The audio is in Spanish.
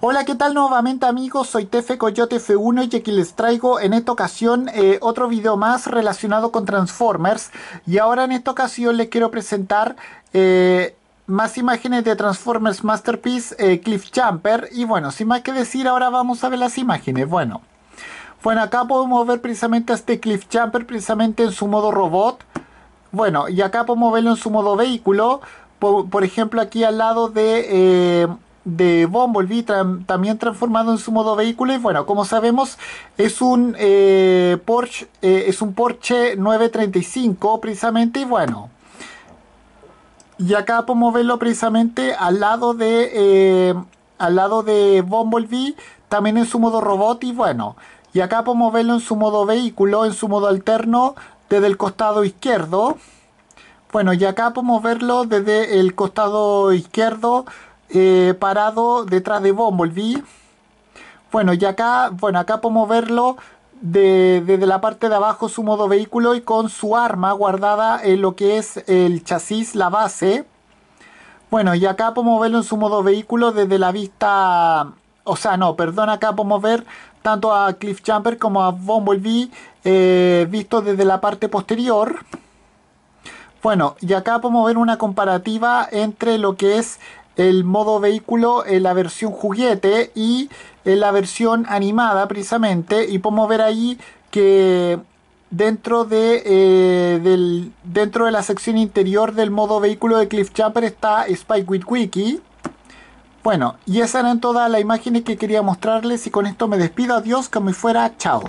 Hola, ¿qué tal nuevamente amigos? Soy Tefe Coyote F1 y aquí les traigo en esta ocasión eh, otro video más relacionado con Transformers. Y ahora en esta ocasión les quiero presentar eh, más imágenes de Transformers Masterpiece eh, Cliff Jumper. Y bueno, sin más que decir, ahora vamos a ver las imágenes. Bueno, bueno acá podemos ver precisamente a este Cliff Jumper precisamente en su modo robot. Bueno, y acá podemos verlo en su modo vehículo. por ejemplo, aquí al lado de de Bumblebee, también transformado en su modo vehículo. Y bueno, como sabemos, es un eh, Porsche, eh, es un Porsche 935 precisamente. Y bueno, y acá podemos verlo precisamente al lado de, eh, al lado de Bumblebee, también en su modo robot. Y bueno, y acá podemos verlo en su modo vehículo, en su modo alterno, desde el costado izquierdo. Bueno, y acá podemos verlo desde el costado izquierdo eh, parado detrás de Bumblebee. Bueno, y acá, bueno, acá podemos verlo desde la parte de abajo su modo vehículo y con su arma guardada en lo que es el chasis, la base. Bueno, y acá podemos verlo en su modo vehículo desde la vista... O sea, no, perdón, acá podemos ver tanto a Cliff Chamber como a Bumblebee eh, visto desde la parte posterior. Bueno, y acá podemos ver una comparativa entre lo que es el modo vehículo, en la versión juguete y en la versión animada precisamente. Y podemos ver ahí que dentro de, eh, dentro de la sección interior del modo vehículo de Cliff está Spike with Wiki. Bueno, y esas eran todas las imágenes que quería mostrarles y con esto me despido. Adiós, que me fuera. Chao.